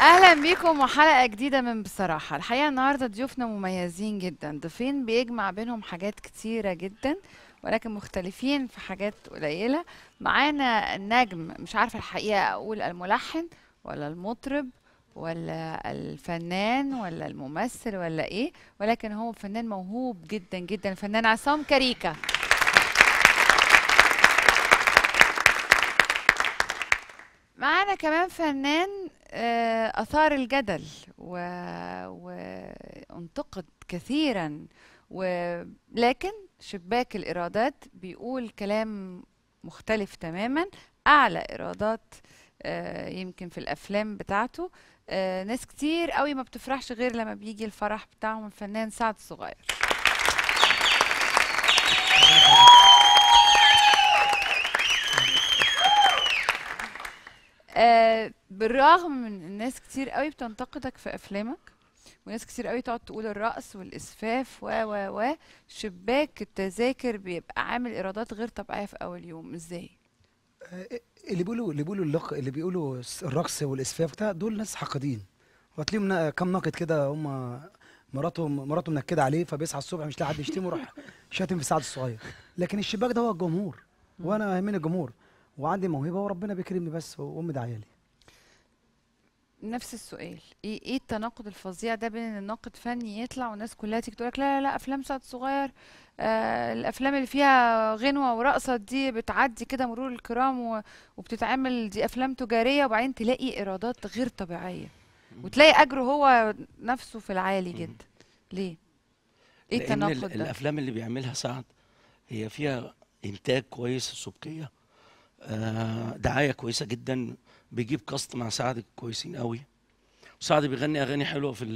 اهلا بيكم وحلقه جديده من بصراحه الحقيقه النهارده ضيوفنا مميزين جدا ضيفين بيجمع بينهم حاجات كتيره جدا ولكن مختلفين في حاجات قليله معانا النجم مش عارفه الحقيقه اقول الملحن ولا المطرب ولا الفنان ولا الممثل ولا ايه ولكن هو فنان موهوب جدا جدا الفنان عصام كريكه معانا كمان فنان آه، أثار الجدل و... وانتقد كثيرا ولكن شباك الإيرادات بيقول كلام مختلف تماما أعلى إيرادات آه، يمكن في الأفلام بتاعته آه، ناس كتير قوي ما بتفرحش غير لما بيجي الفرح بتاعهم الفنان سعد الصغير آه بالرغم من الناس كتير قوي بتنتقدك في افلامك وناس كتير قوي تقعد تقول الرقص والاسفاف و و و شباك التذاكر بيبقى عامل ايرادات غير طبيعيه في اول يوم ازاي آه، اللي بيقولوا اللي بيقولوا اللق... اللي بيقولوا الرقص والاسفاف بتاع دول ناس حقدين نا... كام ناقد كده هم مراته مراته منكده عليه فبيصحى الصبح مش لاقي حد يشتمه يروح شاتم في سعد الصغير لكن الشباك ده هو الجمهور وانا يهمني الجمهور وعندي موهبه وربنا بيكرمني بس وامي داعيه لي نفس السؤال إيه،, ايه التناقض الفظيع ده بين ان ناقد فني يطلع والناس كلها تيجي تقول لك لا لا لا افلام سعد صغير آه الافلام اللي فيها غنوه ورقصه دي بتعدي كده مرور الكرام وبتتعمل دي افلام تجاريه وبعدين تلاقي ايرادات غير طبيعيه وتلاقي اجره هو نفسه في العالي جدا ليه ايه التناقض ده الافلام اللي بيعملها سعد هي فيها انتاج كويس السبكيه آه، دعايه كويسه جدا بيجيب كاست مع سعد كويسين قوي وسعد بيغني اغاني حلوه في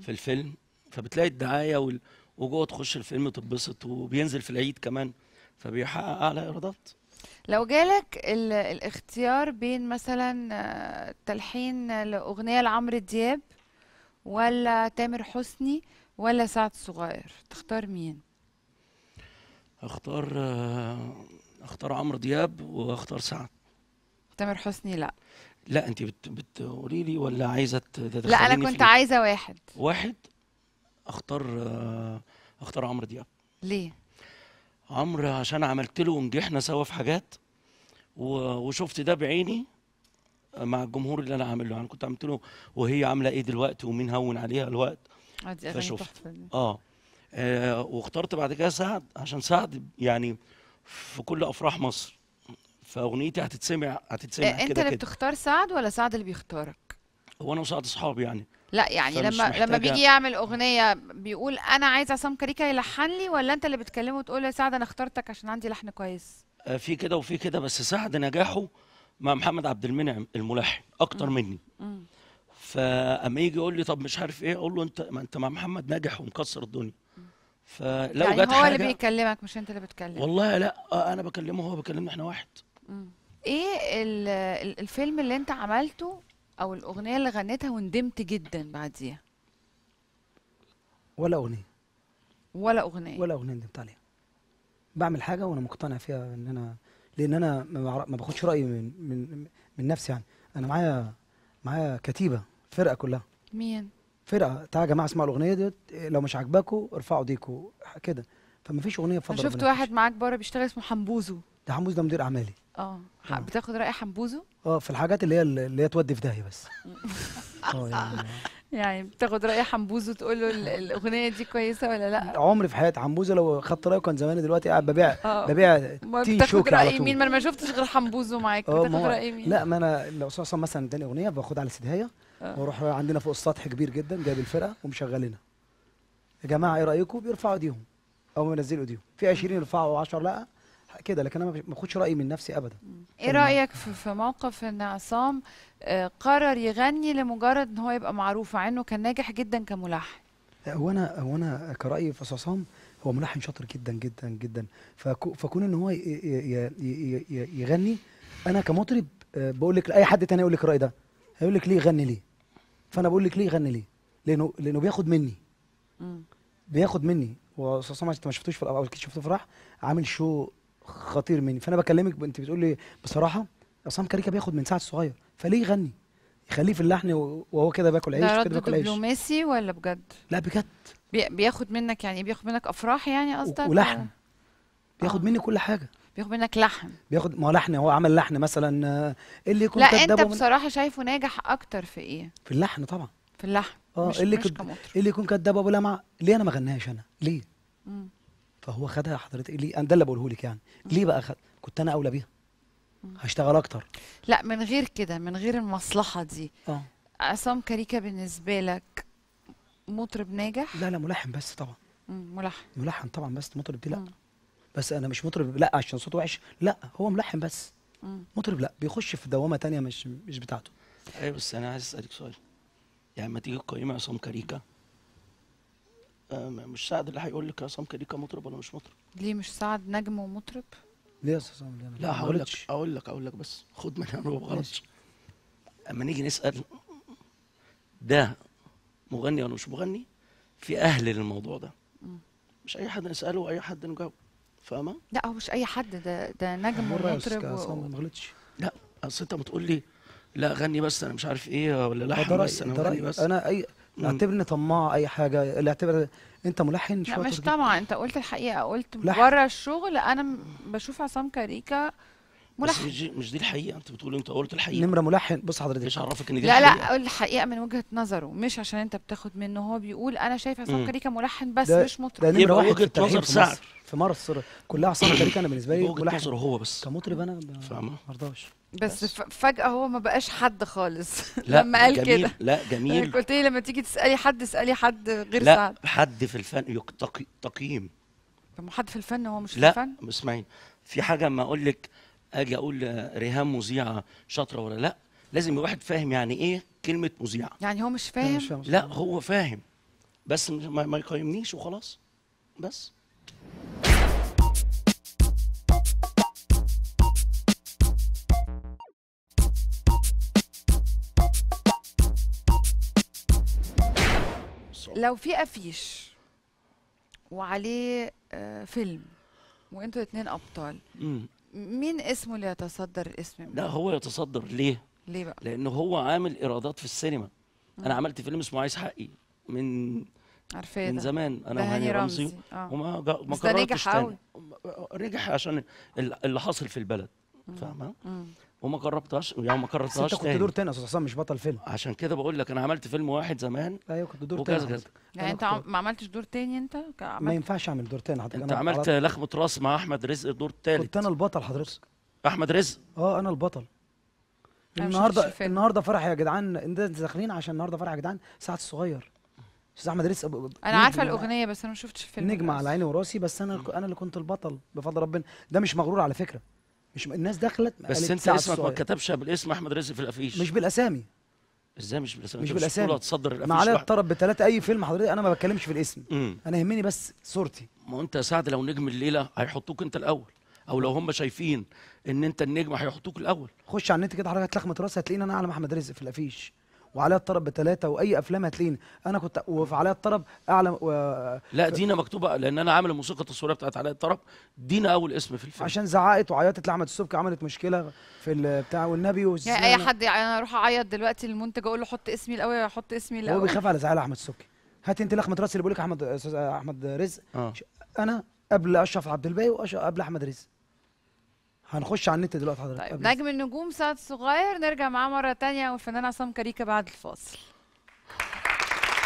في الفيلم فبتلاقي الدعايه وجوه تخش الفيلم تتبسط وبينزل في العيد كمان فبيحقق اعلى ايرادات لو جالك الاختيار بين مثلا آه، تلحين لاغنيه لعمرو دياب ولا تامر حسني ولا سعد صغير تختار مين اختار آه، اختار عمرو دياب واختار سعد تامر حسني لا لا انت بتقولي لي ولا عايزه تدخليني لا انا كنت عايزه واحد واحد اختار آه، اختار عمرو دياب ليه عمرو عشان عملت له ونجحنا سوا في حاجات وشفت ده بعيني آه، مع الجمهور اللي انا عامل له انا كنت عملت له وهي عامله ايه دلوقتي ومين هون عليها الوقت فشفت اه, آه واخترت بعد كده سعد عشان سعد يعني في كل افراح مصر فاغنيتي هتتسمع هتتسمع إيه، كده انت اللي كده. بتختار سعد ولا سعد اللي بيختارك هو انا وسعد اصحاب يعني لا يعني لما لما بيجي يعمل اغنيه بيقول انا عايز عصام كاريكا يلحن لي ولا انت اللي بتكلمه وتقول يا سعد انا اخترتك عشان عندي لحن كويس آه، في كده وفي كده بس سعد نجاحه مع محمد عبد المنعم الملحن اكتر م. مني م. فاما يجي يقول لي طب مش عارف ايه اقول له انت ما انت مع محمد ناجح ومكسر الدنيا فلو يعني جت هو اللي بيكلمك مش انت اللي بتكلم والله لا آه، انا بكلمه هو بيكلمنا احنا واحد مم. ايه الفيلم اللي انت عملته او الاغنيه اللي غنيتها وندمت جدا بعديها ولا اغنيه ولا اغنيه ولا اغنيه ندمت عليها بعمل حاجه وانا مقتنع فيها ان انا لان انا ما باخدش رايي من من من نفسي يعني انا معايا معايا كتيبه فرقه كلها مين فرقه تعالوا يا جماعه اسمعوا الاغنيه ديت لو مش عاجباكوا ارفعوا ايديكوا كده فما فيش اغنيه بفضل شفت واحد معاك بره بيشتغل اسمه حمبوزو ده حمبوزو ده مدير اعمالي اه, آه. بتاخد راي حمبوزو اه في الحاجات اللي هي اللي هي تودي في داهيه بس اه يعني يعني بتاخد راي حمبوزو تقول له الاغنيه دي كويسه ولا لا عمري في حياتي حمبوزو لو خدت رايه كان زماني دلوقتي قاعد ببيع آه. ببيع تي شوك رأي على طول مين ما انا ما شفتش غير حمبوزو معاك آه، بتاخد راي مين لا ما انا لو صاصا مثلا اداني اغنيه باخدها على سيدهايه وروح عندنا فوق السطح كبير جدا جايب الفرقه ومشغلينها يا جماعه ايه رايكم بيرفعوا ايديهم او بينزلوا ايديهم في 20 يرفعوا 10 لا كده لكن انا ما باخدش رايي من نفسي ابدا ايه رايك في موقف ان عصام آه، قرر يغني لمجرد ان هو يبقى معروف مع انه كان ناجح جدا كملحن هو انا هو انا كرايي في عصام هو ملحن شاطر جدا جدا جدا فكون ان هو يغني انا كمطرب آه، بقول لك لاي حد تاني يقول لك الراي ده هيقول لك ليه غني ليه فانا بقول لك ليه غني ليه لانه لانه بياخد مني بياخد مني واستاذ سامح انت ما شفتوش في الاول اكيد شفته في فرح عامل شو خطير مني فانا بكلمك انت بتقول لي بصراحه عصام كاريكا بياخد من ساعه الصغير فليه يغني يخليه في اللحن وهو كده باكل عيش كده باكل عيش دبلوماسي ولا بجد لا بجد بياخد منك يعني بياخد منك افراح يعني قصدك ولحن بياخد آه. مني كل حاجه بياخد منك لحن بياخد ما هو لحن هو عمل لحن مثلا آه، اللي كنت لا انت بصراحه شايفه ناجح اكتر في ايه في اللحن طبعا في اللحن اه اللي كنت اللي يكون كداب ابو لمعه ليه انا ما غناهاش انا ليه مم. فهو خدها حضرتك ليه انا ده اللي بقوله لك يعني مم. ليه بقى خد كنت انا اولى بيها هشتغل اكتر لا من غير كده من غير المصلحه دي اه عصام كريكا بالنسبه لك مطرب ناجح لا لا ملحن بس طبعا ملحن ملحن طبعا بس مطرب دي لا مم. بس انا مش مطرب لا عشان صوته وحش لا هو ملحن بس مطرب لا بيخش في دوامه تانية مش مش بتاعته ايوه بس انا عايز اسالك سؤال يعني ما تيجي تقيم عصام كاريكا آه، مش سعد اللي هيقول لك عصام كاريكا مطرب ولا مش مطرب ليه مش سعد نجم ومطرب ليه يا استاذ عصام لا هقول لك اقول لك اقول لك بس خد من هنا بغلط اما نيجي نسال ده مغني ولا مش مغني في اهل للموضوع ده مش اي حد نساله واي حد نجاوب فاهمه؟ لا هو مش اي حد ده ده نجم ومطرب و... ما غلطش لا اصل انت بتقول لي لا غني بس انا مش عارف ايه ولا لحن بس انا غني بس انا اي اعتبرني طماع اي حاجه اللي اعتبر انت ملحن لا مش طمع انت قلت الحقيقه قلت بره الشغل انا بشوف عصام كاريكا ملحن بس مش دي الحقيقه انت بتقول انت قلت الحقيقه نمره ملحن بص حضرتك مش عرفك ان دي لا الحقيقه لا لا الحقيقه من وجهه نظره مش عشان انت بتاخد منه هو بيقول انا شايف عصام كاريكا ملحن بس مش مطرب ده نمره واحد وجهه نظر سعر في مصر كلها عصام شريك انا بالنسبه لي كلها نظره هو بس كمطرب انا فاهمه ما ارضاش بس, بس فجأة هو ما بقاش حد خالص لا لما قال كده لا جميل قلت لي إيه، لما تيجي تسألي حد اسألي حد غير لا سعد لا حد في الفن تقييم طب حد في الفن هو مش لا في الفن لا اسمعي في حاجة ما اقول لك اجي اقول ريهام مذيعة شاطرة ولا لا لازم يبقى واحد فاهم يعني ايه كلمة مذيعة يعني هو مش فاهم لا, هو فاهم بس ما, ما يقيمنيش وخلاص بس لو في افيش وعليه آه، فيلم وانتوا اتنين ابطال مين اسمه اللي يتصدر الاسم لا هو يتصدر ليه ليه بقى لانه هو عامل ايرادات في السينما انا عملت فيلم اسمه عايز حقي من عارفاه من زمان انا وهاني رمزي, رمزي. آه. وما ما قررتش نجح تاني نجح عشان اللي حاصل في البلد فاهمه وما جربتهاش يعني ما كررتهاش انت كنت دور تاني يا استاذ حسام مش بطل فيلم عشان كده بقول لك انا عملت فيلم واحد زمان ايوه كنت دور تاني كذا يعني انت ما عملتش دور تاني انت ما ينفعش اعمل دور تاني حضرتك انت عملت لخمه راس مع احمد رزق دور تالت كنت انا البطل حضرتك احمد رزق اه انا البطل النهارده النهارده فرح يا جدعان انت داخلين عشان النهارده فرح يا جدعان ساعه الصغير استاذ احمد رزق ب... انا عارفه الاغنيه بس انا ما شفتش الفيلم نجمه على عيني وراسي بس انا انا اللي كنت البطل بفضل ربنا ده مش مغرور على فكره مش الناس دخلت بس انت اسمك ما كتبش بالاسم احمد رزق في الافيش مش بالاسامي ازاي مش بالاسامي مش بالاسامي تصدر الافيش معلش الطرب بثلاثه اي فيلم حضرتك انا ما بتكلمش في الاسم مم. انا يهمني بس صورتي ما انت يا سعد لو نجم الليله هيحطوك انت الاول او لو هم شايفين ان انت النجم هيحطوك الاول خش على النت كده حضرتك هتلخمط راسك هتلاقيني انا اعلم احمد رزق في الافيش وعليها الطرب بثلاثه واي افلام هتلاقيني انا كنت وفي عليها الطرب اعلى و... لا دينا مكتوبه لان انا عامل الموسيقى التصويريه بتاعت عليها الطرب دينا اول اسم في الفيلم عشان زعقت وعيطت لاحمد السبكي عملت مشكله في البتاع والنبي والسنة. يعني اي حد يعني انا اروح اعيط دلوقتي المنتج اقول له حط اسمي الاول حط اسمي الاول هو بيخاف على زعل احمد السبكي هات انت لاحمد راسي اللي بيقول لك احمد احمد رزق آه. انا قبل اشرف عبد الباقي وقبل احمد رزق هنخش على النت دلوقتي حضرتك طيب نجم النجوم سعد الصغير نرجع معاه مره تانية والفنان عصام كريكه بعد الفاصل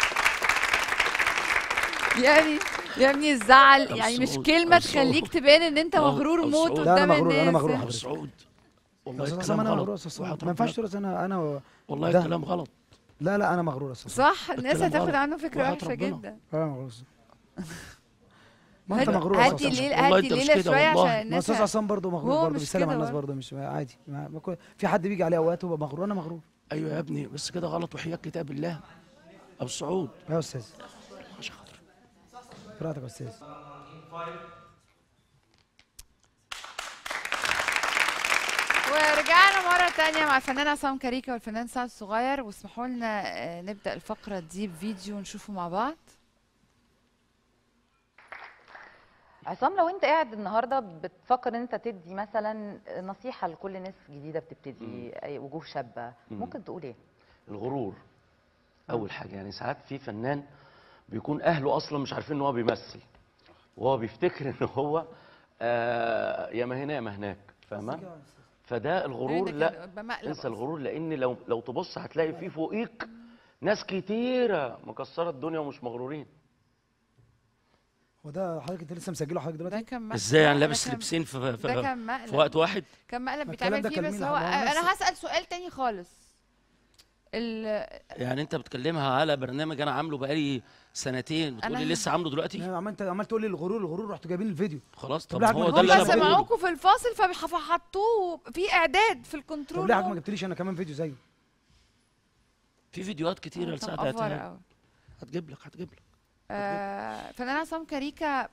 يعني يا ابني الزعل يعني مش كلمه تخليك تبان ان انت مغرور موت قدام الناس انا مغرور انا مغرور سعود والله انا مغرور ما ينفعش تقول انا انا والله الكلام غلط لا لا انا مغرور صح الناس هتاخد عنه فكره وحشه جدا انا مغرور ما انت مغرور هدي الليله هدي الليله شويه عشان الناس استاذ عصام برضه مغرور برضه بيسلم على الناس برضه مش عادي ما في حد بيجي عليه اوقات وبقى مغرور انا مغرور ايوه يا ابني بس كده غلط وحياك كتاب الله ابو سعود يا استاذ ماشي خاطر براحتك يا استاذ ورجعنا مرة تانية مع الفنان عصام كريكة والفنان سعد الصغير واسمحوا لنا آه، نبدأ الفقرة دي بفيديو نشوفه مع بعض عصام لو انت قاعد النهارده بتفكر ان انت تدي مثلا نصيحه لكل ناس جديده بتبتدي أي وجوه شابه ممكن تقول ايه؟ الغرور اول حاجه يعني ساعات في فنان بيكون اهله اصلا مش عارفين ان هو بيمثل وهو بيفتكر ان هو آه، يا ما هنا يا ما هناك فاهمه؟ فده الغرور إيه لا انسى الغرور لان لو لو تبص هتلاقي في فوقيك ناس كتيره مكسره الدنيا ومش مغرورين هو ده حضرتك انت لسه مسجله حضرتك دلوقتي؟ ده كان مقلب ازاي يعني لابس لبسين في في, ده كان مقلب. في وقت واحد؟ كان مقلب بيتعمل فيه بس هو انا هسال سؤال تاني خالص يعني انت بتكلمها على برنامج انا عامله بقالي سنتين بتقولي لسه عامله دلوقتي يعني عمال انت عمال تقول لي الغرور الغرور رحتوا جايبين الفيديو خلاص طب, هو ده اللي انا بقوله سمعوكوا في الفاصل فحطوه في اعداد في الكنترول طب ليه ما جبتليش انا كمان فيديو زيه في فيديوهات كتيره لسعد هتجيب لك هتجيب لك آه فنان عصام كاريكا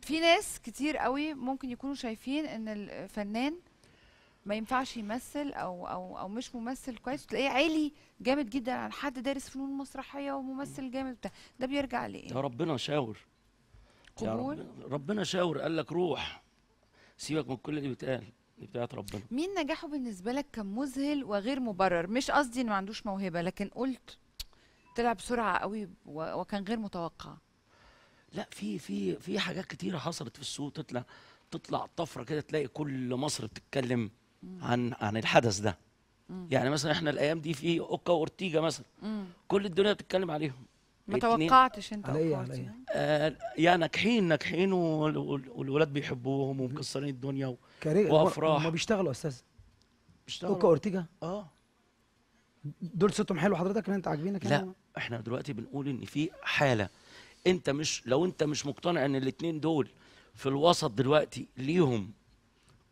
في ناس كتير قوي ممكن يكونوا شايفين ان الفنان ما ينفعش يمثل او او او مش ممثل كويس تلاقيه عالي جامد جدا عن حد دارس فنون مسرحيه وممثل جامد بتاع ده بيرجع لايه؟ ده ربنا شاور قبول ربنا, ربنا شاور قال لك روح سيبك من كل اللي بيتقال دي بتاعت ربنا مين نجاحه بالنسبه لك كان مذهل وغير مبرر مش قصدي انه ما عندوش موهبه لكن قلت طلع بسرعه قوي وكان غير متوقع لا في في في حاجات كتيره حصلت في السوق تطلع تطلع طفره كده تلاقي كل مصر بتتكلم عن عن الحدث ده مم. يعني مثلا احنا الايام دي في اوكا وارتيجا مثلا مم. كل الدنيا بتتكلم عليهم ما توقعتش انت علي علي. آه يا ناجحين ناجحين والولاد بيحبوهم ومكسرين الدنيا و... وافراح هم بيشتغلوا استاذ بيشتغلوا اوكا اورتيجا اه دول صوتهم حلو حضرتك اللي انت عاجبينك يعني؟ لا احنا دلوقتي بنقول ان في حاله انت مش لو انت مش مقتنع ان الاثنين دول في الوسط دلوقتي ليهم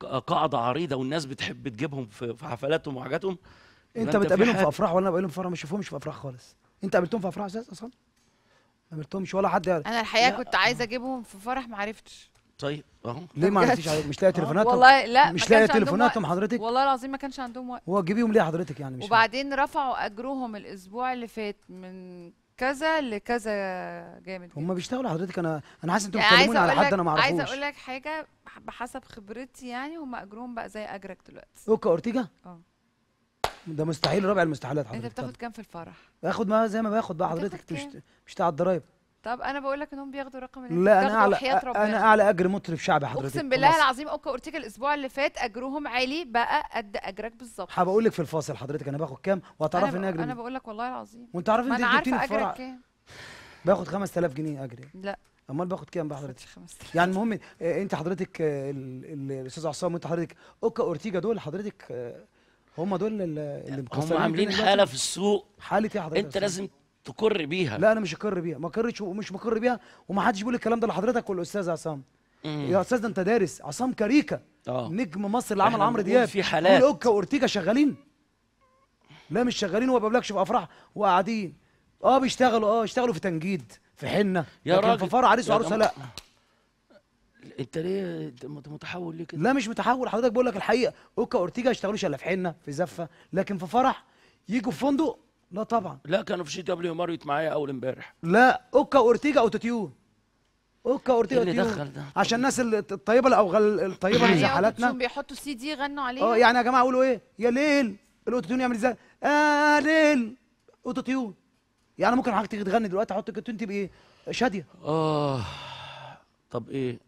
قاعده عريضه والناس بتحب تجيبهم في حفلاتهم وحاجاتهم انت بتقابلهم في افراح وانا بقابلهم في افراح ما بشوفهمش في افراح خالص انت قابلتهم في افراح اساسا اصلا ما قابلتهمش ولا حد انا الحقيقه كنت عايزه اجيبهم في فرح ما عرفتش طيب اهو ليه ما عرفتيش مش لاقي تليفوناتهم والله لا مش لاقي تليفوناتهم حضرتك والله العظيم ما كانش عندهم وقت هو جيبيهم ليه حضرتك يعني مش وبعدين عارف. رفعوا اجرهم الاسبوع اللي فات من كذا لكذا جامد هم بيشتغلوا حضرتك انا انا حاسس انتوا يعني بتكلموني على حد انا ما اعرفوش عايزه اقول لك حاجه بحسب خبرتي يعني هم اجرهم بقى زي اجرك دلوقتي اوكا اورتيجا اه ده مستحيل ربع المستحيلات حضرتك انت بتاخد كام في الفرح باخد ما زي ما باخد بقى حضرتك مش بتاع الضرايب طب انا بقول لك انهم بياخدوا رقم لا انا اعلى انا اعلى اجر مطرب شعبي حضرتك اقسم بالله العظيم اوكا اورتيجا الاسبوع اللي فات اجرهم عالي بقى قد اجرك بالظبط هبقول لك في الفاصل حضرتك انا باخد كام وهتعرفي ان اجري انا بقول لك والله العظيم وانت عارف انت جبتيني الفرع كام باخد 5000 جنيه اجري لا امال باخد كام بقى حضرتك؟ يعني المهم آه، انت حضرتك آه، الاستاذ عصام وانت حضرتك اوكا اورتيجا دول حضرتك آه، هم دول اللي هم عاملين حاله في السوق حاله ايه حضرتك؟ انت لازم تقر بيها لا انا مش اقر بيها ما اقرش ومش مقر بيها ومحدش بيقول الكلام ده لحضرتك والاستاذ عصام يا استاذ ده انت دارس عصام كاريكا أوه. نجم مصر اللي عمل عمرو دياب في حالات كل اوكا وارتيجا شغالين لا مش شغالين وما بقابلكش في افراح وقاعدين اه بيشتغلوا اه اشتغلوا في تنجيد في حنه يا لكن راجل. في فرع عريس وعروسه لا انت ليه متحول ليه كده؟ لا مش متحول حضرتك بقول لك الحقيقه اوكا اورتيجا ما اشتغلوش الا في حنه في زفه لكن في فرح يجوا في فندق لا طبعا لا كانوا في شي دبليو ماريت معايا اول امبارح لا اوكا اورتيجا اوتوتيون اوكا اورتيجا إيه اللي دخل ده عشان الناس الطيبه او الطيبه اللي أيوة، زعلتنا حالاتنا بيحطوا سي دي غنوا عليه اه يعني يا جماعه قولوا ايه يا ليل الاوتوتيون يعمل ازاي اه ليل اوتوتيون يعني ممكن حضرتك تغني دلوقتي احط اوتوتيون تبقى إيه؟ شاديه اه طب ايه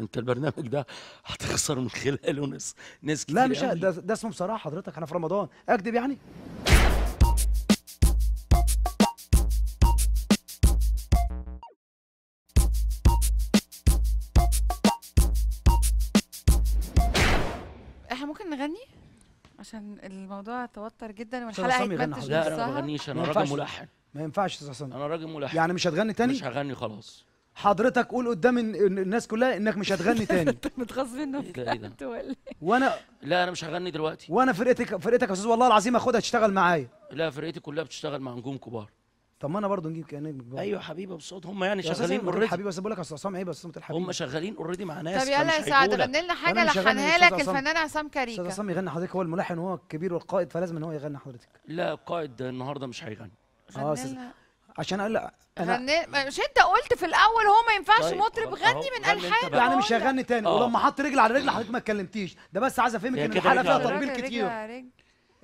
انت البرنامج ده هتخسر من خلاله ناس ناس كتير لا مش ده, ده اسمه بصراحه حضرتك احنا في رمضان اكذب يعني الموضوع توتر جدا والحلقه هتمنتج نصها لا انا ما بغنيش انا راجل ملحن ما ينفعش تصصن انا راجل ملحن يعني مش هتغني تاني مش هغني خلاص حضرتك قول قدام الناس كلها انك مش هتغني تاني انت متغصب منك إيه إيه وانا لا انا مش هغني دلوقتي وانا فرقتك فرقتك يا استاذ والله العظيم اخدها تشتغل معايا لا فرقتي كلها بتشتغل مع نجوم كبار طب ما انا برضه نجيب كانك بقى. ايوه حبيبه بصوت هم يعني شغالين اوريدي حبيبه بس بقول لك اصل عصام عيب اصل الحبيبه هم شغالين اوريدي مع ناس طب يلا يا سعد غني لنا حاجه لحنها لك الفنان عصام كريكا استاذ عصام يغني حضرتك هو الملحن هو الكبير والقائد فلازم ان هو يغني حضرتك لا القائد النهارده مش هيغني اه عشان اقول انا غني... مش انت قلت في الاول هو ما ينفعش طيب. مطرب غني من الحان يعني مش هغني تاني آه. ولما حط رجل على رجل حضرتك ما اتكلمتيش ده بس عايز افهمك ان الحاله فيها تطبيل كتير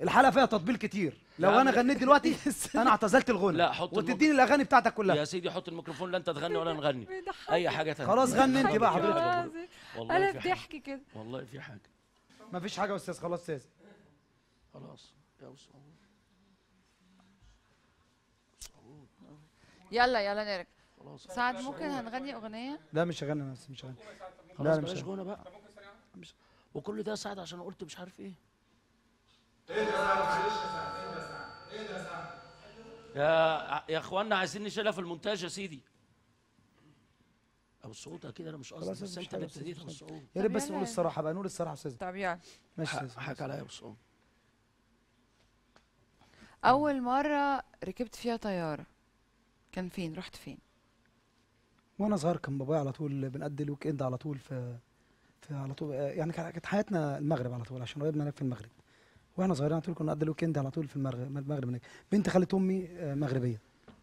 الحلقه فيها تطبيل كتير لو انا غنيت دلوقتي انا اعتزلت الغنى لا حط وتديني الاغاني بتاعتك كلها يا سيدي حط الميكروفون لا انت تغني ولا نغني اي حاجه ثانيه خلاص غني انت بقى حضرتك والله انا الضحك كده والله في حاجه مفيش حاجه يا استاذ خلاص استاذ خلاص يا يلا يلا نرجع خلاص سعد ممكن هنغني اغنيه لا مش هغني انا مش هغني خلاص بلاش غنى بقى وكل ده سعد عشان قلت مش عارف ايه يا يا اخوانا عايزين نشيلها في المونتاج يا سيدي ابو الصعود كده انا مش قصدي بس انت اللي ابتديت ابو الصعود يا ريت بس نقول الصراحه بقى نقول الصراحه يا استاذ طب يعني ماشي حك عليا ابو الصعود اول مره ركبت فيها طياره كان فين رحت فين وانا صغير كان بابايا على طول بنقضي الويك اند على طول في في على طول يعني كانت حياتنا المغرب على طول عشان قريبنا هناك في المغرب واحنا صغيرين على طول كنا قد الويكند على طول في المغرب هناك بنت خالت امي آه، مغربيه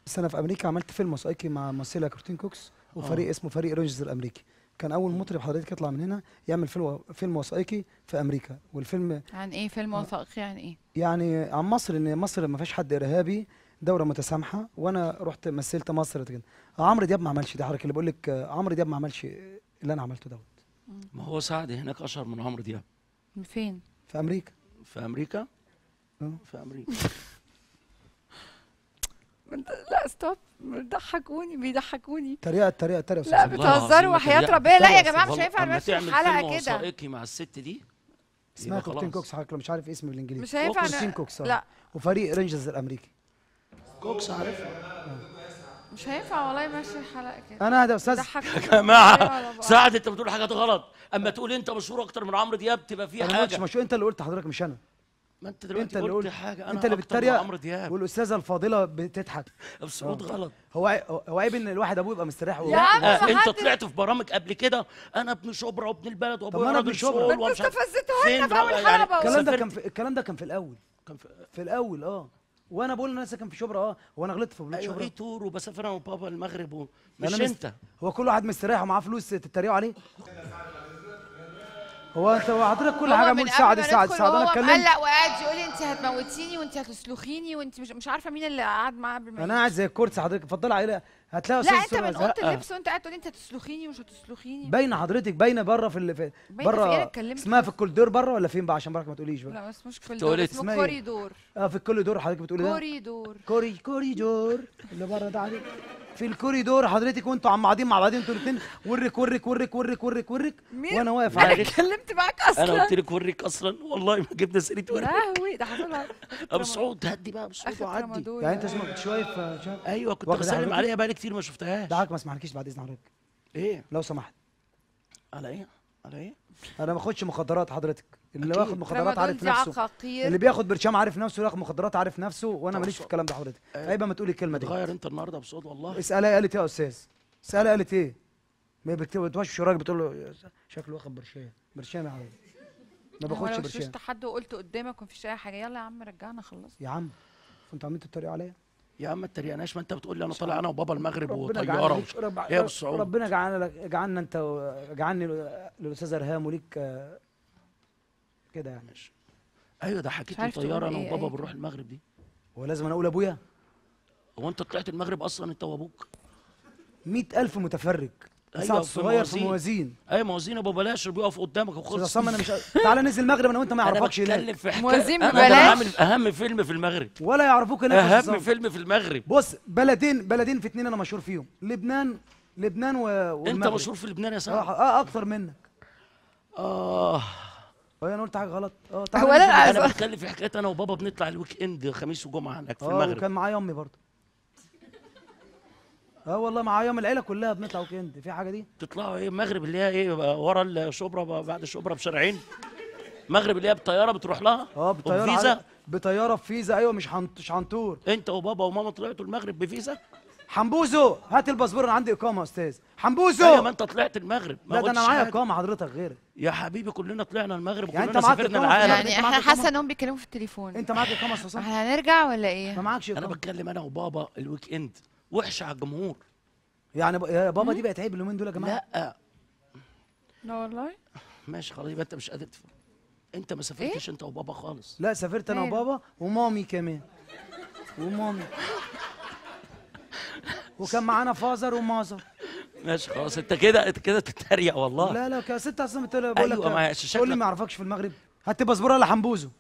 بس انا في امريكا عملت فيلم وثائقي مع ممثله كورتين كوكس وفريق أوه. اسمه فريق رينجرز الامريكي كان اول مطرب حضرتك يطلع من هنا يعمل فيلم فيلم وثائقي في امريكا والفيلم عن ايه فيلم آه. وثائقي عن ايه يعني عن مصر ان مصر ما فيهاش حد ارهابي دوره متسامحه وانا رحت مثلت مصر كده عمرو دياب ما عملش ده حضرتك اللي بقول لك آه، عمرو دياب ما عملش اللي انا عملته دوت ما هو سعد هناك اشهر من عمرو دياب فين في امريكا في امريكا أه. في امريكا لا ستوب بيضحكوني بيضحكوني طريقه طريقه طريقه لا بتهزروا وحياه ربنا لا يا جماعه مش هينفع نمثل الحلقه كده وثائقي مع الست دي اسمها كوكتين كوكس حضرتك مش عارف اسمه بالانجليزي مش هينفع كوكتين كوكس لا وفريق رينجرز الامريكي كوكس عارفها أه. مش هينفع والله ماشي الحلقه كده انا ده استاذ يا جماعه ساعه أيوة انت بتقول حاجات غلط اما تقول انت مشهور اكتر من عمرو دياب تبقى فيها حاجه انا مش مشهور انت اللي قلت حضرتك مش انا ما انت دلوقتي انت اللي قلت حاجه انا انت اللي بتتريق عمرو دياب والاستاذه الفاضله بتضحك بصوت آه. غلط هو هو عيب ان الواحد ابوه يبقى مستريح يا عم آه، انت طلعت في برامج قبل كده انا ابن شبرا وابن البلد وابويا راجل شغل ومش عارف انت استفزتوها لنا في اول يعني حلقه الكلام ده كان الكلام ده كان في الاول كان في الاول اه وانا بقول انا ساكن في شبرا اه هو انا غلطت في بلاد أيوة، شبرا ايوه تور وبسافر انا وبابا المغرب و... مش مست... انت هو كل واحد مستريح ومعاه فلوس تتريقوا عليه هو انت حضرتك كل حاجه مول سعد سعد سعد انا اتكلم مقلق وقاعد يقول لي انت هتموتيني وانت هتسلخيني وانت مش, مش عارفه مين اللي قعد معاه قبل ما انا قاعد زي الكرسي حضرتك اتفضلي عليا هتلاقي لا انت من اوضه اللبس وانت قاعد تقول انت هتسلخيني ومش هتسلخيني باينه حضرتك باينه بره في اللي في بره إيه؟ اسمها في الكولدور بره ولا فين بقى عشان برك ما تقوليش بقى لا بس مش كولدور اسمه إيه؟ كوريدور اه في الكوريدور حضرتك بتقولي ده كوريدور كوري كوريدور اللي بره ده عليك في الكوريدور حضرتك وانتوا عم قاعدين مع بعضين انتوا الاثنين ورك ورك ورك ورك ورك ورك وانا واقف على انا اتكلمت معاك اصلا انا قلت لك ورك اصلا والله ما جبنا سيره ورك لهوي ده حصل ابو سعود هدي بقى ابو سعود وعدي يعني انت اسمك شايف آه، ايوه كنت بسلم عليها بقى كتير ما شفتهاش دعك ما اسمعلكيش بعد اذن حضرتك ايه لو سمحت على ايه على ايه انا ما باخدش مخدرات حضرتك اللي واخد مخدرات عارف نفسه عقاقير. اللي بياخد برشام عارف نفسه اللي واخد مخدرات عارف نفسه وانا ماليش في الكلام ده حضرتك أيه. عيب ما تقولي الكلمه دي غير انت النهارده بصوت والله اسالها قالت ايه يا استاذ اسالها قالت ايه ما شو الراجل بتقول له شكله واخد برشام برشام يا عم ما باخدش برشام انا شفت حد وقلت قدامك ومفيش اي حاجه يلا يا عم رجعنا خلصنا يا عم انت عاملين تتريقوا عليا يا عم ما تريقناش ما انت بتقول لي انا طالع انا وبابا المغرب وطياره وش... رب... ايه بالصعوبه ربنا جعلنا لك جعلنا انت جعلني للاستاذ ارهام وليك آه، كده يعني ماشي ايوه ده حكيت لي طياره انا إيه، وبابا إيه؟ بنروح المغرب دي هو لازم انا اقول ابويا هو انت طلعت المغرب اصلا انت وابوك 100000 متفرج ايوه صغير في موازين ايوه موازين ابو بلاش بيقف قدامك وخلص عصام انا مش تعالى ننزل المغرب انا وانت ما يعرفكش في موازين ببلاش انا عامل اهم فيلم في المغرب ولا يعرفوك انا اهم الصغر. فيلم في المغرب بص بلدين بلدين في اتنين انا مشهور فيهم لبنان لبنان و... والمغرب انت مشهور في لبنان يا سعد اه, آه، اكثر منك اه هو انا قلت حاجه غلط اه انا بتكلم في حكايه انا وبابا بنطلع الويك اند خميس وجمعه هناك في آه، المغرب اه وكان معايا امي برضه اه والله مع يوم العيله كلها بنطلع ويكند في حاجه دي تطلعوا ايه المغرب اللي هي ايه ورا الشبرا بعد الشبرا بشارعين المغرب اللي هي بالطياره بتروح لها اه بالطياره بفيزا بطياره بفيزا ايوه مش مش هنطور انت وبابا وماما طلعتوا المغرب بفيزا حمبوزو هات الباسبور انا عندي اقامه يا استاذ حمبوزو ايوه ما انت طلعت المغرب ما لا ده انا معايا اقامه حضرتك غيرك يا حبيبي كلنا طلعنا المغرب يعني انت سافرنا العالم يعني احنا حاسه انهم بيتكلموا في التليفون انت معاك اقامه يا استاذ هنرجع ولا ايه ما معكش اقامه انا بتكلم انا وبابا الويك اند وحش على الجمهور يعني ب... يا بابا دي بقت عيب اليومين دول يا جماعه لا لا والله ماشي خلاص يبقى انت مش قادر تفهم انت ما سافرتش إيه؟ انت وبابا خالص لا سافرت انا إيه؟ وبابا ومامي كمان ومامي وكان معانا فازر ومازر ماشي خلاص انت كده انت كده تتريق والله لا لا يا ست اصلا بتقول لك ايوه ما قول لي ما اعرفكش في المغرب هات باسبوره ولا حنبوزه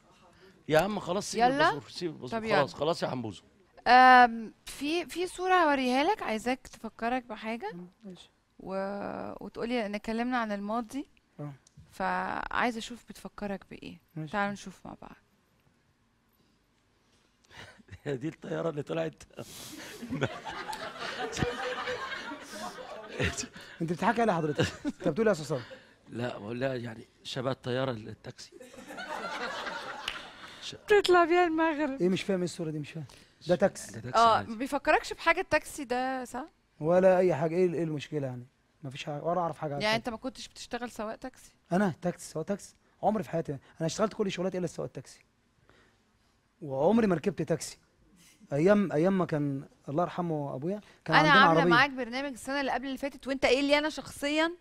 يا عم خلاص سيب الباسبور سيب الباسبور خلاص خلاص يا حنبوزه أم، في في صورة هوريها لك عايزاك تفكرك بحاجة ماشي و... وتقولي ان اتكلمنا عن الماضي اه فعايزة اشوف بتفكرك بايه ماشي تعالوا نشوف مع بعض دي الطيارة اللي طلعت انت بتضحكي على حضرتك انت بتقول إيه يا سوسن لا بقول لها يعني شبه الطيارة التاكسي بتطلع تطلع بيها المغرب ايه مش فاهم ايه الصورة دي مش فاهم ده تاكسي اه ما بيفكركش بحاجه التاكسي ده صح ولا اي حاجه ايه ايه المشكله يعني فيش حاجه ولا اعرف حاجه عن يعني انت ما كنتش بتشتغل سواق تاكسي انا تاكسي سواق تاكسي عمري في حياتي انا اشتغلت كل شغلات الا سواق التاكسي وعمري ما ركبت تاكسي ايام ايام ما كان الله يرحمه ابويا كان انا عامله عربية. معاك برنامج السنه اللي قبل اللي فاتت وانت ايه لي انا شخصيا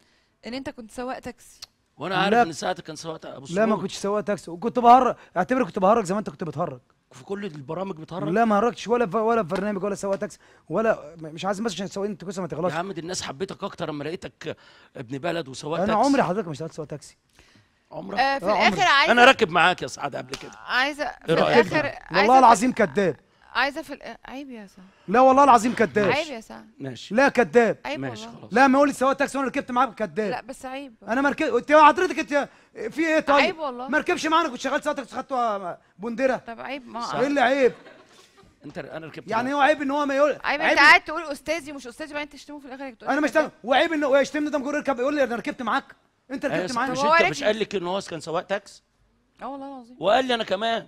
ان انت كنت سواق تاكسي وانا عارف ان ساعتك كان سواق ابو لا ما كنتش سواق تاكسي وكنت بهرج اعتبرك كنت بهرج زي ما انت كنت بتهرج في كل البرامج بتهرج لا ما هرجتش ولا في ولا في برنامج ولا تاكسي ولا مش عايز بس عشان سواقين انت ما تغلطش يا عم دي الناس حبيتك اكتر اما لقيتك ابن بلد وسواق انا عمري حضرتك ما اشتغلت سواق تاكسي عمرك آه في الاخر عايز انا راكب معاك يا سعاد قبل كده عايزه إيه في الاخر والله العظيم كذاب عايزه في ال... عيب يا سعد لا والله العظيم كداب عيب يا سعد ماشي لا كداب عيب ماشي والله. خلاص لا ما قلت سواق تاكسي وانا ركبت معاك كداب لا بس عيب انا ما ركبت انت حضرتك انت في ايه طيب عيب والله ما ركبش معانا كنت شغال سواق تاكسي خدته بندره طب عيب ما ايه اللي عيب انت انا ركبت يعني هو عيب ان هو ما يقول عيب, عيب انت قاعد تقول استاذي مش استاذي بعدين تشتمه في الاخر انا مش وعيب ان هو يشتمني ده مجرد يركب يقول لي انا ركبت معاك انت ركبت أيوة، معايا مش انت مش قال لك ان هو كان سواق تاكسي اه والله العظيم وقال لي انا كمان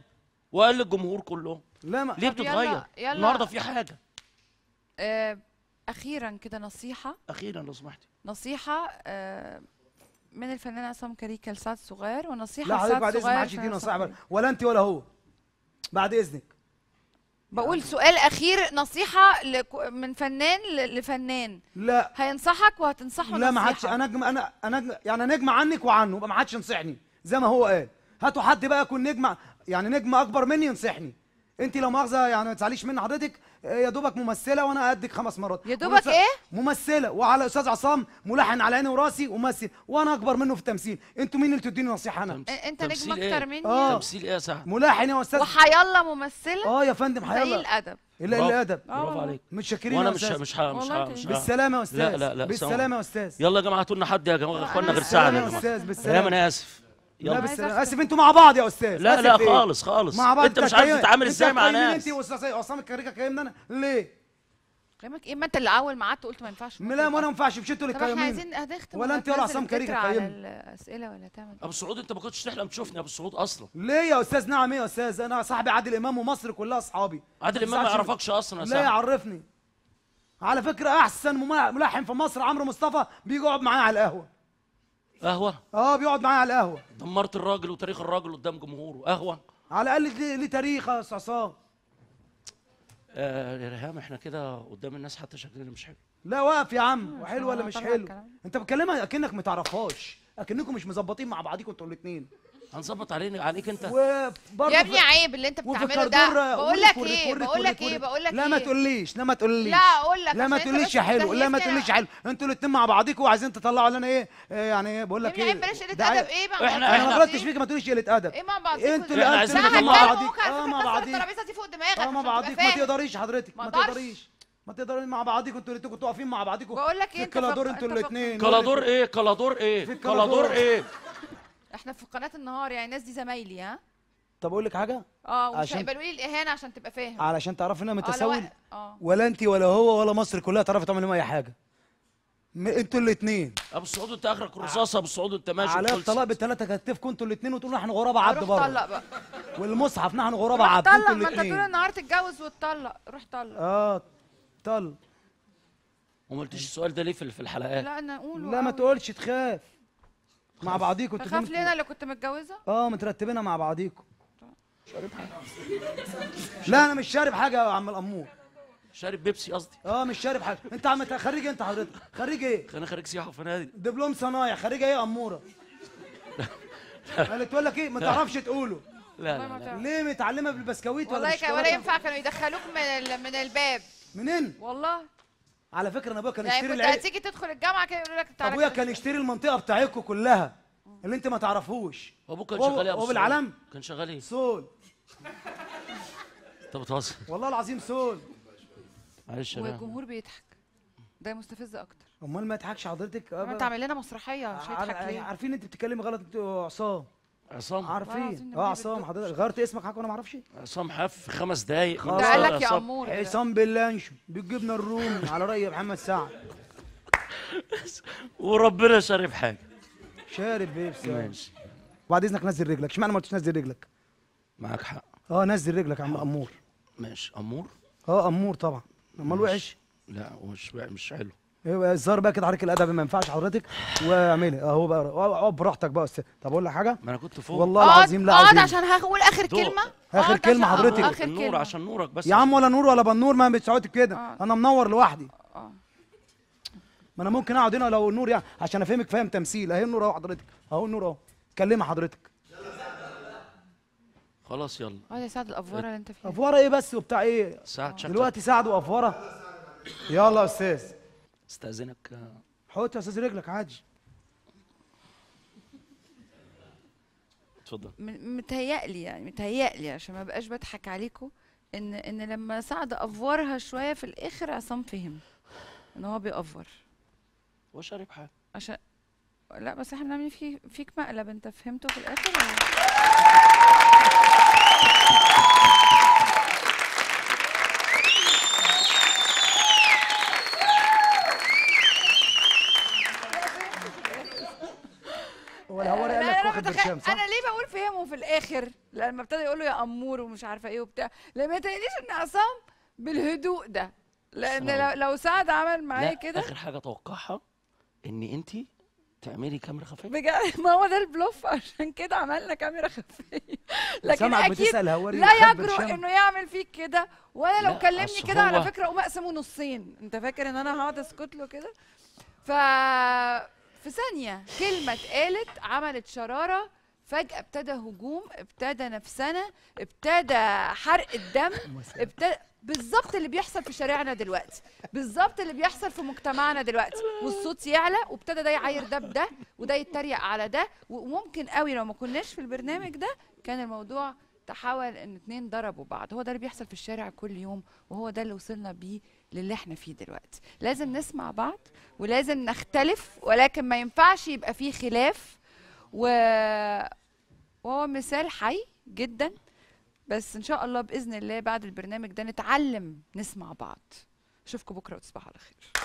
وقال للجمهور كله لا ما ليه بتتغير؟ النهارده في حاجه آه، اخيرا كده نصيحه اخيرا لو سمحتي نصيحه آه، من الفنان عصام كريكه لسعد صغير ونصيحه صغير لا بعد اذنك معلش دي نصيحه ولا انت ولا هو بعد اذنك بقول يعني- سؤال اخير نصيحه من فنان لفنان لا هينصحك وهتنصحه لا ما حدش انا نجم انا انا يعني نجم عنك وعنه يبقى ما حدش ينصحني زي ما هو قال هاتوا حد بقى يكون نجم يعني نجم اكبر مني ينصحني انت لو مؤاخذه يعني ما تزعليش من حضرتك آه، يا دوبك ممثله وانا قدك خمس مرات يا دوبك ايه ممثله وعلى استاذ عصام ملحن على عيني وراسي وممثل وانا اكبر منه في التمثيل انتوا مين اللي تديني نصيحه انا تمثيل. إيه، انت نجم اكتر إيه؟ مني آه. تمثيل ايه يا صاحبي ملحن يا استاذ وحيلا ممثله اه يا فندم حيلا قليل الادب الا برافو. الادب برافو آه. عليك مش شاكرين وانا مش مش مش مش بالسلامه يا استاذ لا لا لا بالسلامه يا استاذ يلا يا جماعه هاتوا لنا حد يا جماعه اخواننا غير سعد يا جماعه بالسلامه يا استاذ بالسلامه انا اسف يلا بس انا اسف انتوا مع بعض يا استاذ لا لا خالص خالص مع بعض انت مش عارف تتعامل ازاي مع ناس انت وعصام الكاريكا كلمنا انا ليه كلامك ايه ما انت اللي اول ما قعدت قلت ما ينفعش لا ما انا ما ينفعش مش انتوا اللي قايمين عايزين هتختم ولا انت ولا عصام كاريكا قايم الاسئله ولا تعمل ابو إيه؟ سعود انت ما كنتش تحلم تشوفني يا ابو سعود اصلا ليه يا استاذ نعم ايه يا استاذ انا صاحبي عادل امام ومصر كلها اصحابي عادل امام ما يعرفكش اصلا يا لا يعرفني على فكره احسن ملحن في مصر عمرو مصطفى بيجي يقعد معايا على القهوه قهوه اه بيقعد معايا على القهوه دمرت الراجل وتاريخ الراجل قدام جمهوره قهوه على الاقل ليه تاريخ يا آه، استاذ عصام آه، يا ريهام احنا كده قدام الناس حتى شكلنا مش حلو لا واقف يا عم آه، وحلو ولا مش حلو انت بتكلمها اكنك ما تعرفهاش اكنكم مش مظبطين مع بعضيكم انتوا الاثنين هنظبط علينا عليك انت يا ابني عيب اللي انت بتعمله ده ايه، بقول لك ايه بقول لك ايه بقول لك ايه لا ما ايه. تقوليش لا ما تقوليش لا اقول لك لا ما تقوليش يا حلو لا ما تقوليش يا يعني. حلو انتوا الاثنين مع بعضيكوا وعايزين تطلعوا لنا ايه؟, ايه يعني بقول لك ايه بلاش قله ادب ايه بقى احنا ما غلطتش فيك ما تقوليش قله ادب ايه مع بعضيكوا انتوا اللي عايزين تطلعوا بعضيك اه مع بعضيك الترابيزه دي فوق دماغك اه مع بعضيك ما تقدريش حضرتك ما تقدريش ما تقدروا مع بعضيكم انتوا الاثنين كنتوا واقفين مع بعضيكم بقول لك ايه كلادور انتوا الاثنين كلادور ايه كلادور ايه كلادور ايه احنا في قناه النهار يعني الناس دي زمايلي ها طب اقول لك حاجه اه ومش يبقى لي الاهانه عشان تبقى فاهم علشان تعرفي ان انا آه، متسول آه ولا انت ولا هو ولا مصر كلها تعرفي تعمل لهم اي حاجه انتوا الاثنين ابو سعود انت اخرك الرصاصه ابو سعود انت ماشي على الطلاق بالثلاثه كتفكم انتوا الاثنين وتقولوا احنا غرابه عبد بره طلق بقى والمصحف نحن غرابه عبد انتوا الاثنين ما انت تقول النهار تتجوز وتطلق روح طلق اه طلق وما قلتش السؤال ده ليه في الحلقات لا انا اقوله لا ما تقولش تخاف مع بعضيكم تخاف لينا اللي كنت متجوزه؟ اه مترتبينها مع بعضيكم شارب حاجه لا انا مش شارب حاجه يا عم الامور شارب بيبسي قصدي اه مش شارب حاجه انت عم خريج إيه انت حضرتك خريج ايه انا خريج سياحه وفنادق دبلوم صنايع خريج ايه اموره قالت تقول لك ايه ما تعرفش تقوله لا, لا, لا. ليه متعلمه بالبسكويت ولا والله ولا ينفع كانوا يدخلوك من من الباب منين والله على فكره انا ابويا كان يعني يشتري يعني كنت تيجي هتيجي تدخل الجامعه كده يقول لك ابويا كان يشتري المنطقه بتاعتكم كلها اللي انت ما تعرفوش وابوك كان شغال ايه ابو العلم كان شغال ايه سول انت بتهزر والله العظيم سول معلش والجمهور بيضحك ده مستفز اكتر امال ما يضحكش حضرتك ما انت عامل لنا مسرحيه مش هيضحك ليه عارفين انت بتتكلمي غلط انت عصام عصام عارفين اه عصام حضرتك غيرت اسمك حضرتك وانا ما اعرفش عصام حف خمس دقايق ده قال لك يا امور عصام باللانش بالجبنه الرومي على راي محمد سعد وربنا شارب حاجه شارب إيه بس ماشي وبعد اذنك نزل رجلك اشمعنى ما قلتش نزل رجلك معاك حق اه نزل رجلك يا عم امور ماشي امور اه امور طبعا امال وحش لا مش مش حلو الزار بقى كده حضرتك الادب ما ينفعش حضرتك واعملي اهو بقى اقعد براحتك بقى استاذ طب اقول لك حاجه ما انا كنت فوق والله العظيم لا عظيم عشان هقول اخر كلمه اخر كلمه حضرتك آخر النور كلمة. عشان نورك بس يا عم ولا نور ولا بنور ما بتساعدك كده آه. انا منور لوحدي آه. ما انا ممكن اقعد هنا لو النور يعني عشان افهمك فاهم تمثيل اهي النور اهو حضرتك اهو النور اهو كلمي حضرتك خلاص يلا عايز يا سعد الافوره اللي انت فيها افوره ايه بس وبتاع ايه سعد دلوقتي سعد وافوره يلا يا استاذ استاذنك حط يا استاذ رجلك عادي اتفضل متهيألي يعني متهيألي عشان ما بقاش بضحك عليكم ان ان لما سعد افورها شويه في الاخر عصام فهم ان هو بيأفور شارب حاجه عشان لا بس احنا بنعمل فيك فيك مقلب انت فهمته في الاخر ولا متخيل انا ليه بقول فهمه في الاخر لما ابتدى يقول له يا امور ومش عارفه ايه وبتاع لما تقليش ان عصام بالهدوء ده لان لو سعد عمل معايا كده اخر حاجه اتوقعها ان انت تعملي كاميرا خفيه بجد ما هو ده البلوف عشان كده عملنا كاميرا خفيه لكن اكيد لا يجرؤ انه يعمل فيك كده وانا لو كلمني كده على فكره اقوم اقسمه نصين انت فاكر ان انا هقعد اسكت له كده ف في ثانيه كلمه اتقالت عملت شراره فجأة ابتدى هجوم ابتدى نفسنا ابتدى حرق الدم ابتدى بالظبط اللي بيحصل في شارعنا دلوقتي بالظبط اللي بيحصل في مجتمعنا دلوقتي والصوت يعلى وابتدى ده يعاير ده بده وده يتريق على ده وممكن قوي لو ما كناش في البرنامج ده كان الموضوع تحول ان اتنين ضربوا بعض هو ده اللي بيحصل في الشارع كل يوم وهو ده اللي وصلنا بيه للي احنا فيه دلوقتي لازم نسمع بعض ولازم نختلف ولكن ما ينفعش يبقى فيه خلاف و... وهو مثال حي جدا بس ان شاء الله باذن الله بعد البرنامج ده نتعلم نسمع بعض اشوفكم بكره وتصبحوا على خير